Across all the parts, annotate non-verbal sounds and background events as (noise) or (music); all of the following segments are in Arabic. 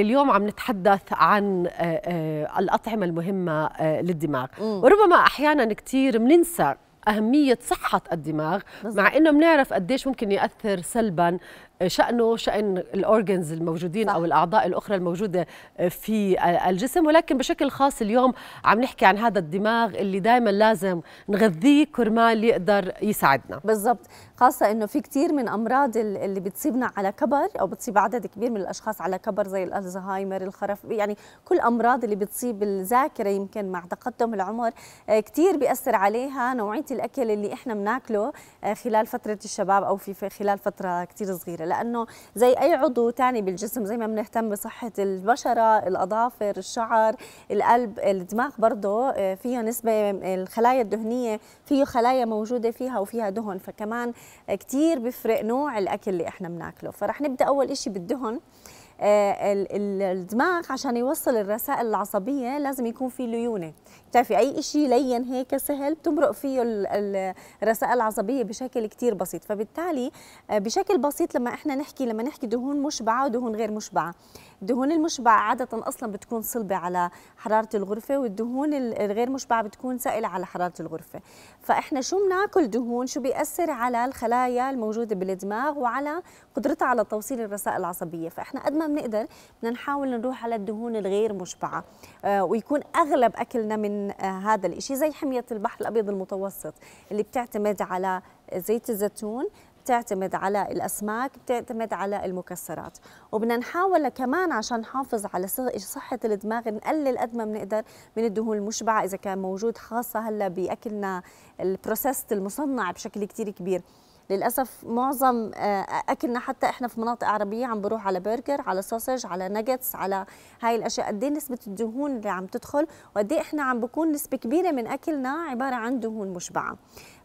اليوم عم نتحدث عن آه، آه، الأطعمة المهمة آه، للدماغ م. وربما أحيانا كثير مننسى أهمية صحة الدماغ مع إنه بنعرف قديش ممكن يأثر سلبا شأنه شأن الأورجنز الموجودين صح. أو الأعضاء الأخرى الموجودة آه، في آه، الجسم ولكن بشكل خاص اليوم عم نحكي عن هذا الدماغ اللي دائما لازم نغذيه كرمال يقدر يساعدنا بالضبط خاصة إنه في كثير من أمراض اللي بتصيبنا على كبر أو بتصيب عدد كبير من الأشخاص على كبر زي الألزهايمر الخرف يعني كل أمراض اللي بتصيب الذاكرة يمكن مع تقدم العمر آه، كثير بيأثر عليها نوعية الأكل اللي إحنا بناكله خلال فترة الشباب أو في خلال فترة كثير صغيرة لانه زي اي عضو ثاني بالجسم زي ما بنهتم بصحه البشره الاظافر الشعر القلب الدماغ برضه آه، فيه نسبه آه، الخلايا الدهنيه فيه خلايا موجوده فيها وفيها دهن فكمان كثير بفرق نوع الاكل اللي احنا بناكله فرح نبدا اول شيء بالدهن آه، الدماغ عشان يوصل الرسائل العصبيه لازم يكون في ليونه بتعرفي اي شيء لين هيك سهل بتمرق فيه الرسائل العصبيه بشكل كثير بسيط فبالتالي آه، بشكل بسيط لما احنا نحكي لما نحكي دهون مشبعه ودهون غير مشبعه الدهون المشبعه عاده اصلا بتكون صلبه على حراره الغرفه والدهون الغير مشبعه بتكون سائله على حراره الغرفه فاحنا شو بناكل دهون شو بياثر على الخلايا الموجوده بالدماغ وعلى قدرتها على توصيل الرسائل العصبيه فاحنا قد ما ما بنقدر بدنا نحاول نروح على الدهون الغير مشبعه آه، ويكون اغلب اكلنا من آه، هذا الشيء زي حميه البحر الابيض المتوسط اللي بتعتمد على زيت الزيتون بتعتمد على الأسماك بتعتمد على المكسرات وبدنا نحاول كمان عشان نحافظ على صحة الدماغ نقلل قد ما بنقدر من الدهون المشبعة إذا كان موجود خاصة هلا بأكلنا البروسيست المصنع بشكل كتير كبير للاسف معظم آه، اكلنا حتى احنا في مناطق عربيه عم بروح على برجر على سوسج على ناجتس على هاي الاشياء قد إيه نسبه الدهون اللي عم تدخل وقد إيه احنا عم بكون نسبه كبيره من اكلنا عباره عن دهون مشبعه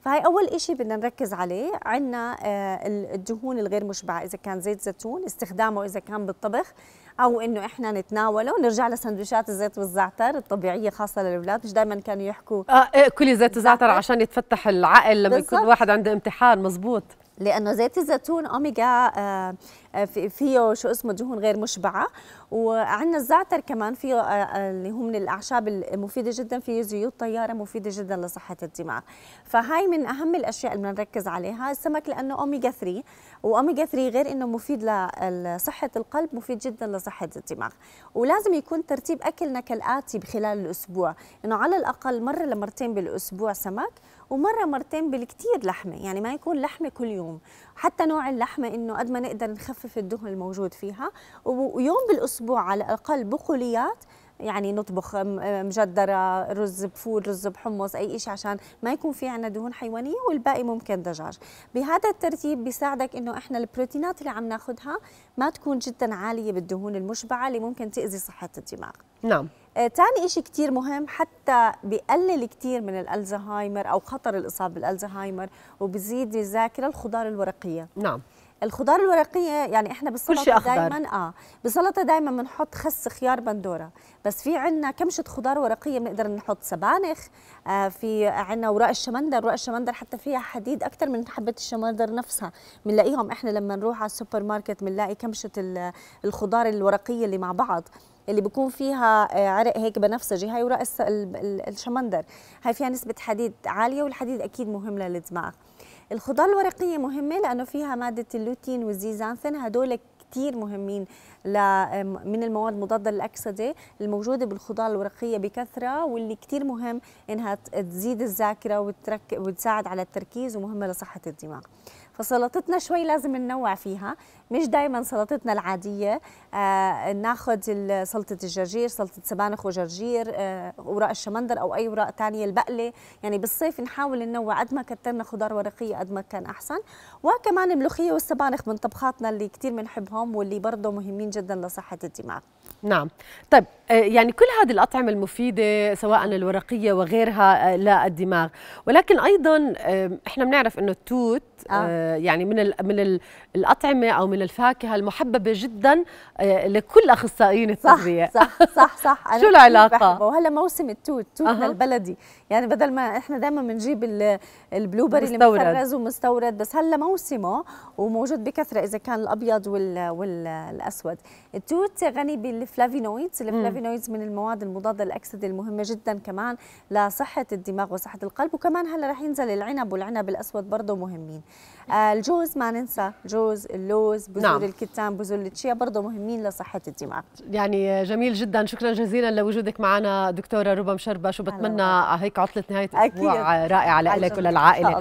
فهي أول شيء بدنا نركز عليه عندنا آه، الدهون الغير مشبعة إذا كان زيت زيتون استخدامه إذا كان بالطبخ او انه احنا نتناوله ونرجع لسندويشات الزيت والزعتر الطبيعيه خاصه للاولاد مش دائما كانوا يحكوا اه إيه، كلي زيت وزعتر عشان يتفتح العقل لما يكون واحد عنده امتحان مزبوط لانه زيت الزيتون اوميجا آه آه، فيه شو اسمه دهون غير مشبعه وعندنا الزعتر كمان فيه آه، آه، اللي هو من الاعشاب المفيده جدا فيه زيوت طياره مفيده جدا لصحه الدماغ فهاي من اهم الاشياء اللي بنركز عليها السمك لانه اوميجا 3 واوميجا 3 غير انه مفيد لصحه القلب مفيد جدا لصحه الدماغ ولازم يكون ترتيب اكلنا كالاتي خلال الاسبوع انه على الاقل مره لمرتين بالاسبوع سمك ومره مرتين بالكثير لحمه يعني ما يكون لحمه كل يوم حتى نوع اللحمه انه قد ما نقدر نخفف نخفف الدهن الموجود فيها ويوم بالاسبوع على الاقل بقوليات يعني نطبخ مجدرة رز بفول رز بحمص أي شيء عشان ما يكون في عنا دهون حيوانية والباقي ممكن دجاج بهذا الترتيب بيساعدك إنه إحنا البروتينات اللي عم ناخدها ما تكون جدا عالية بالدهون المشبعة اللي ممكن تأذي صحة الدماغ نعم آه، شيء كثير مهم حتى بقلل كثير من الألزهايمر أو خطر الإصابة بالألزهايمر وبزيد الذاكرة الخضار الورقية نعم الخضار الورقيه يعني احنا بالسلطه دائما اه بالسلطه دائما بنحط خس خيار بندوره بس في عندنا كمشه خضار ورقيه بنقدر نحط سبانخ آه في عندنا ورق الشمندر ورق الشمندر حتى فيها حديد اكثر من حبه الشمندر نفسها بنلاقيهم احنا لما نروح على السوبر ماركت بنلاقي كمشه الخضار الورقيه اللي مع بعض اللي بيكون فيها آه، عرق هيك بنفسجي هاي ورق الشمندر هاي فيها نسبه حديد عاليه والحديد اكيد مهم للدماغ الخضار الورقيه مهمه لانه فيها ماده اللوتين والزيزانثين هدول كتير مهمين من المواد المضاده للاكسده الموجوده بالخضار الورقيه بكثره واللي كتير مهم انها تزيد الذاكره وتساعد على التركيز ومهمه لصحه الدماغ. فسلطتنا شوي لازم ننوع فيها مش دائما سلطتنا العاديه آه ناخذ سلطه الجرجير سلطه سبانخ وجرجير آه اوراق الشمندر او اي اوراق ثانيه البقله يعني بالصيف نحاول ننوع قد ما كثرنا خضار ورقيه قد ما كان احسن وكمان الملوخيه والسبانخ من طبخاتنا اللي كثير بنحبهم واللي برضه مهمين جدا لصحه الدماغ نعم طيب آه، يعني كل هذه الأطعمة المفيدة سواء الورقية وغيرها آه، للدماغ ولكن أيضا إحنا بنعرف أنه التوت آه. آه، يعني من من الأطعمة أو من من الفاكهه المحببه جدا آه، لكل اخصائيين التغذيه صح صح صح, صح. (laughs) أنا شو العلاقه وهلا موسم التوت توتنا أه. البلدي يعني بدل ما احنا دائما بنجيب البلوبري المفرز ومستورد بس هلا موسمه وموجود بكثره اذا كان الابيض وال والاسود التوت غني بالفلافينويدز الفلافينويدز من المواد المضاده للاكسده المهمه جدا كمان لصحه الدماغ وصحه القلب وكمان هلا رح ينزل العنب والعنب الاسود برضه مهمين آه، الجوز ما ننسى الجوز اللوز بذور نعم. الكتان بذور التشيا برضه مهمين لصحه الدماغ يعني جميل جدا شكرا جزيلا لوجودك معنا دكتوره ربى مشربه شو بتمنى هيك عطله نهايه اسبوع رائعه لك وللعائله